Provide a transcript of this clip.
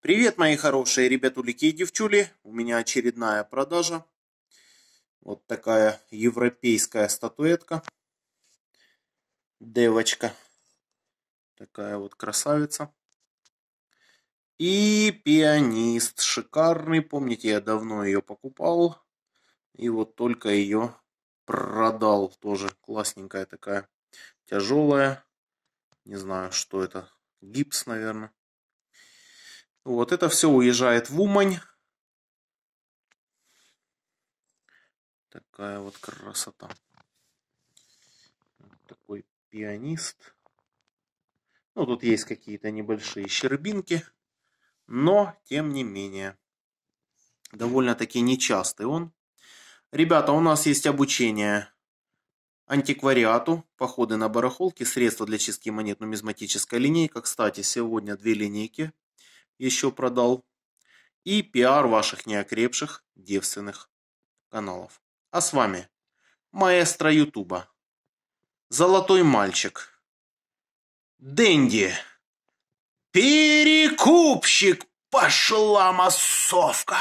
Привет, мои хорошие ребятулики и девчули. У меня очередная продажа. Вот такая европейская статуэтка. Девочка. Такая вот красавица. И пианист шикарный. Помните, я давно ее покупал. И вот только ее продал. Тоже классненькая такая. Тяжелая. Не знаю, что это. Гипс, наверное. Вот это все уезжает в Умань. Такая вот красота. Вот такой пианист. Ну, тут есть какие-то небольшие щербинки, но, тем не менее, довольно-таки нечастый он. Ребята, у нас есть обучение антиквариату, походы на барахолки, средства для чистки монет, нумизматическая линейка. Кстати, сегодня две линейки еще продал и пиар ваших неокрепших девственных каналов. А с вами маэстро Ютуба, золотой мальчик, Дэнди, перекупщик, пошла массовка.